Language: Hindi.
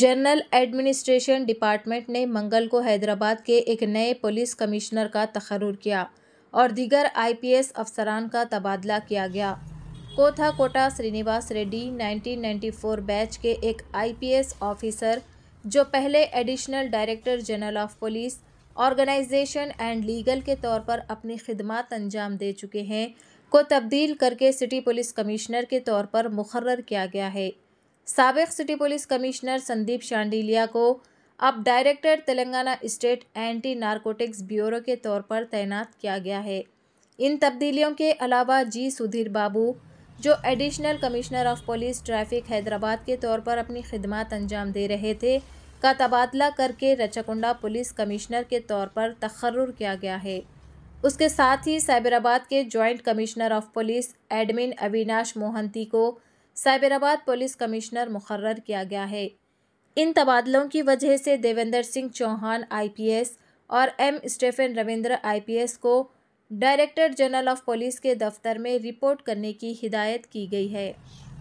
जनरल एडमिनिस्ट्रेशन डिपार्टमेंट ने मंगल को हैदराबाद के एक नए पुलिस कमिश्नर का तकरूर किया और दीगर आईपीएस अफसरान का तबादला किया गया कोथा कोटा श्रीनिवास रेड्डी 1994 बैच के एक आईपीएस ऑफिसर जो पहले additional director general of police organisation and legal के तौर पर अपनी खिदमत अंजाम दे चुके हैं को तब्दील करके सिटी पुलिस कमिश्नर के तौर पर मुकर किया गया है सबक city police commissioner Sandeep Shandilya को अब director Telangana state anti narcotics bureau के तौर पर तैनात किया गया है इन तब्दीलियों के अलावा जी सुधीर बाबू जो additional commissioner of police traffic Hyderabad के तौर पर अपनी खिदमत अंजाम दे रहे थे का तबादला करके रचकुंडा पुलिस कमिश्नर के तौर पर तकर्र किया गया है उसके साथ ही साइबराबाद के joint commissioner of police admin Avinash Mohanty को साइबराबाद पुलिस कमिश्नर मुकर्र किया गया है इन तबादलों की वजह से देवेंद्र सिंह चौहान आईपीएस और एम स्टेफन रविंद्र आईपीएस को डायरेक्टर जनरल ऑफ पुलिस के दफ्तर में रिपोर्ट करने की हिदायत की गई है